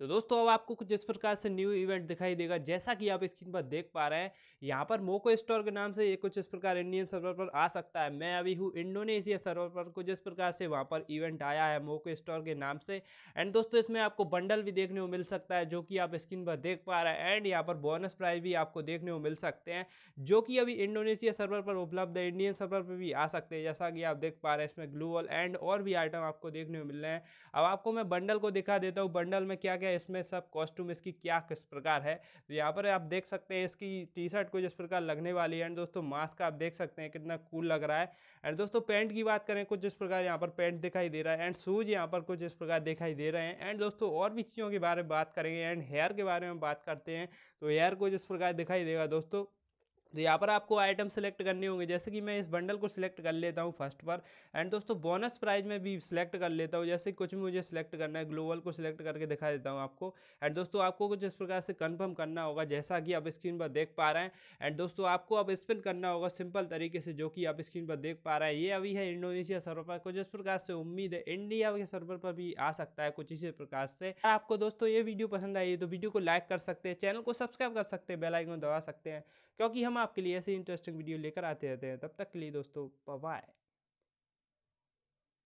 तो दोस्तों अब आपको कुछ इस प्रकार से न्यू इवेंट दिखाई देगा जैसा कि आप स्क्रीन पर देख पा रहे हैं यहाँ पर मोको स्टोर के नाम से ये कुछ इस प्रकार इंडियन सर्वर पर आ सकता है मैं अभी हूँ इंडोनेशिया सर्वर पर कुछ इस प्रकार से वहाँ पर इवेंट आया है मोको स्टोर के नाम से एंड दोस्तों इसमें आपको बंडल भी देखने को मिल सकता है जो कि आप स्क्रीन पर देख पा रहे हैं एंड यहाँ पर बोनस प्राइज भी आपको देखने को मिल सकते हैं जो कि अभी इंडोनेशिया सर्वर पर उपलब्ध है इंडियन सर्वर पर भी आ सकते हैं जैसा कि आप देख पा रहे हैं इसमें ग्लूअल एंड और भी आइटम आपको देखने को मिल रहे हैं अब आपको मैं बंडल को दिखा देता हूँ बंडल में क्या क्या जाएगा इसमें सब कॉस्ट्यूम इसकी क्या किस प्रकार है तो यहाँ पर आप देख सकते हैं इसकी टी शर्ट कुछ इस प्रकार लगने वाली है एंड दोस्तों मास्क आप देख सकते हैं कितना कूल लग रहा है एंड दोस्तों पेंट की बात करें कुछ इस प्रकार यहाँ पर पेंट दिखाई दे रहा है एंड शूज़ यहाँ पर कुछ इस प्रकार दिखाई दे रहे हैं एंड दोस्तों और भी चीज़ों के बारे में बात करेंगे एंड हेयर के बारे में बात करते हैं तो हेयर कुछ इस प्रकार दिखाई देगा दोस्तों तो यहाँ पर आपको आइटम सेलेक्ट करने होंगे जैसे कि मैं इस बंडल को सिलेक्ट कर लेता हूँ फर्स्ट पर एंड दोस्तों बोनस प्राइज में भी सिलेक्ट कर लेता हूँ जैसे कुछ भी मुझे सिलेक्ट करना है ग्लोबल को सिलेक्ट करके दिखा देता हूँ आपको एंड दोस्तों आपको कुछ इस प्रकार से कंफर्म करना होगा जैसा कि आप स्क्रीन पर देख पा रहे हैं एंड दोस्तों आपको अब स्पिन करना होगा सिंपल तरीके से जो कि आप स्क्रीन पर देख पा रहे हैं ये अभी है इंडोनेशिया सर्वर पर कुछ इस प्रकार से उम्मीद है इंडिया के सर्वर पर भी आ सकता है कुछ इसी प्रकार से आपको दोस्तों ये वीडियो पसंद आई तो वीडियो को लाइक कर सकते हैं चैनल को सब्सक्राइब कर सकते हैं बेलाइकन दबा सकते हैं क्योंकि हम हम आपके लिए ऐसे इंटरेस्टिंग वीडियो लेकर आते रहते हैं तब तक के लिए दोस्तों बाय